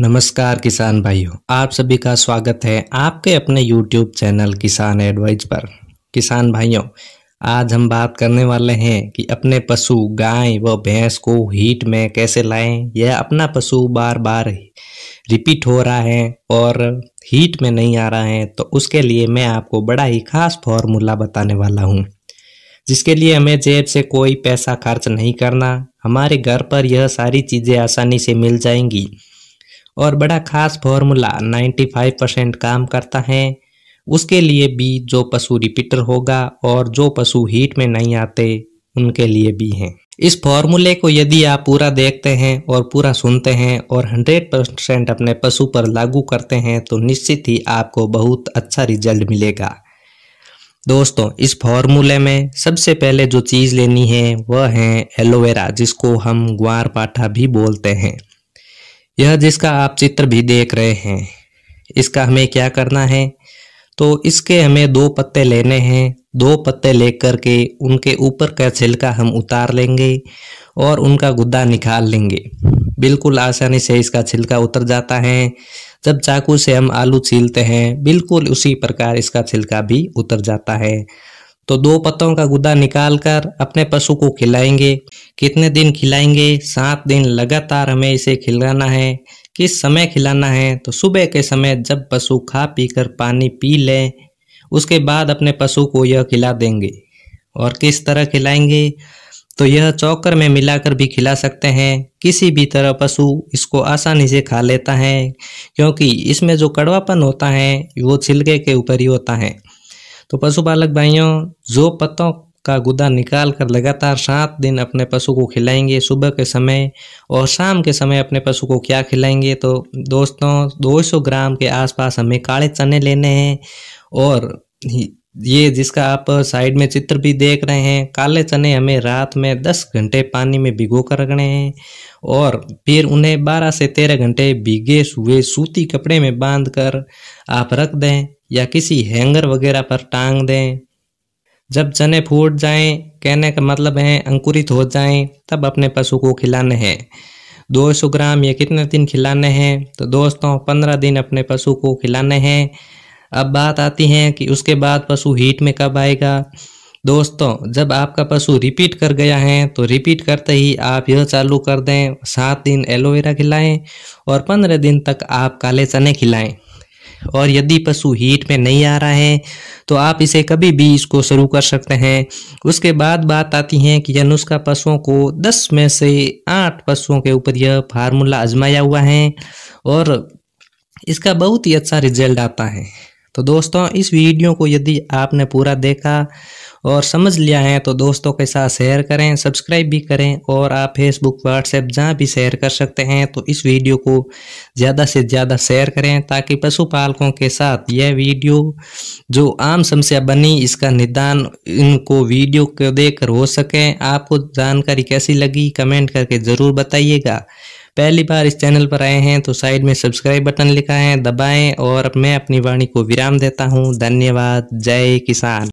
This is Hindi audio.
नमस्कार किसान भाइयों आप सभी का स्वागत है आपके अपने YouTube चैनल किसान एडवाइज पर किसान भाइयों आज हम बात करने वाले हैं कि अपने पशु गाय व भैंस को हीट में कैसे लाएं यह अपना पशु बार बार रिपीट हो रहा है और हीट में नहीं आ रहा है तो उसके लिए मैं आपको बड़ा ही खास फॉर्मूला बताने वाला हूँ जिसके लिए हमें जेब से कोई पैसा खर्च नहीं करना हमारे घर पर यह सारी चीज़ें आसानी से मिल जाएंगी और बड़ा खास फॉर्मूला 95 परसेंट काम करता है उसके लिए भी जो पशु रिपीटर होगा और जो पशु हीट में नहीं आते उनके लिए भी हैं इस फॉर्मूले को यदि आप पूरा देखते हैं और पूरा सुनते हैं और 100 परसेंट अपने पशु पर लागू करते हैं तो निश्चित ही आपको बहुत अच्छा रिजल्ट मिलेगा दोस्तों इस फॉर्मूले में सबसे पहले जो चीज़ लेनी है वह है एलोवेरा जिसको हम ग्वार पाठा भी बोलते हैं यह जिसका आप चित्र भी देख रहे हैं इसका हमें क्या करना है तो इसके हमें दो पत्ते लेने हैं दो पत्ते लेकर के उनके ऊपर का छिलका हम उतार लेंगे और उनका गुद्दा निकाल लेंगे बिल्कुल आसानी से इसका छिलका उतर जाता है जब चाकू से हम आलू छीलते हैं बिल्कुल उसी प्रकार इसका छिलका भी उतर जाता है तो दो पत्तों का गुदा निकालकर अपने पशु को खिलाएंगे कितने दिन खिलाएंगे सात दिन लगातार हमें इसे खिलाना है किस समय खिलाना है तो सुबह के समय जब पशु खा पी कर पानी पी लें उसके बाद अपने पशु को यह खिला देंगे और किस तरह खिलाएंगे तो यह चौकर में मिलाकर भी खिला सकते हैं किसी भी तरह पशु इसको आसानी से खा लेता है क्योंकि इसमें जो कड़वापन होता है वो छिलके के ऊपर ही होता है तो पशुपालक भाइयों जो पत्तों का गुदा निकाल कर लगातार सात दिन अपने पशु को खिलाएंगे सुबह के समय और शाम के समय अपने पशु को क्या खिलाएंगे तो दोस्तों 200 ग्राम के आसपास हमें काले चने लेने हैं और ये जिसका आप साइड में चित्र भी देख रहे हैं काले चने हमें रात में 10 घंटे पानी में भिगो कर रखने हैं और फिर उन्हें 12 से 13 घंटे भिगे हुए सूती कपड़े में बांध कर आप रख दें या किसी हैंगर वगैरह पर टांग दें जब चने फूट जाएं कहने का मतलब है अंकुरित हो जाएं तब अपने पशु को खिलाने हैं 200 ग्राम ये कितने दिन खिलाने हैं तो दोस्तों 15 दिन अपने पशु को खिलाने हैं अब बात आती है कि उसके बाद पशु हीट में कब आएगा दोस्तों जब आपका पशु रिपीट कर गया है तो रिपीट करते ही आप यह चालू कर दें सात दिन एलोवेरा खिलाएं और पंद्रह दिन तक आप काले चने खिलाएं और यदि पशु हीट में नहीं आ रहा है तो आप इसे कभी भी इसको शुरू कर सकते हैं उसके बाद बात आती है कि यह नुस्खा पशुओं को 10 में से 8 पशुओं के ऊपर यह फार्मूला आजमाया हुआ है और इसका बहुत ही अच्छा रिजल्ट आता है तो दोस्तों इस वीडियो को यदि आपने पूरा देखा और समझ लिया है तो दोस्तों के साथ शेयर करें सब्सक्राइब भी करें और आप फेसबुक व्हाट्सएप जहाँ भी शेयर कर सकते हैं तो इस वीडियो को ज़्यादा से ज़्यादा शेयर करें ताकि पशुपालकों के साथ यह वीडियो जो आम समस्या बनी इसका निदान इनको वीडियो को देख हो सके आपको जानकारी कैसी लगी कमेंट करके ज़रूर बताइएगा पहली बार इस चैनल पर आए हैं तो साइड में सब्सक्राइब बटन लिखा है दबाएं और मैं अपनी वाणी को विराम देता हूं धन्यवाद जय किसान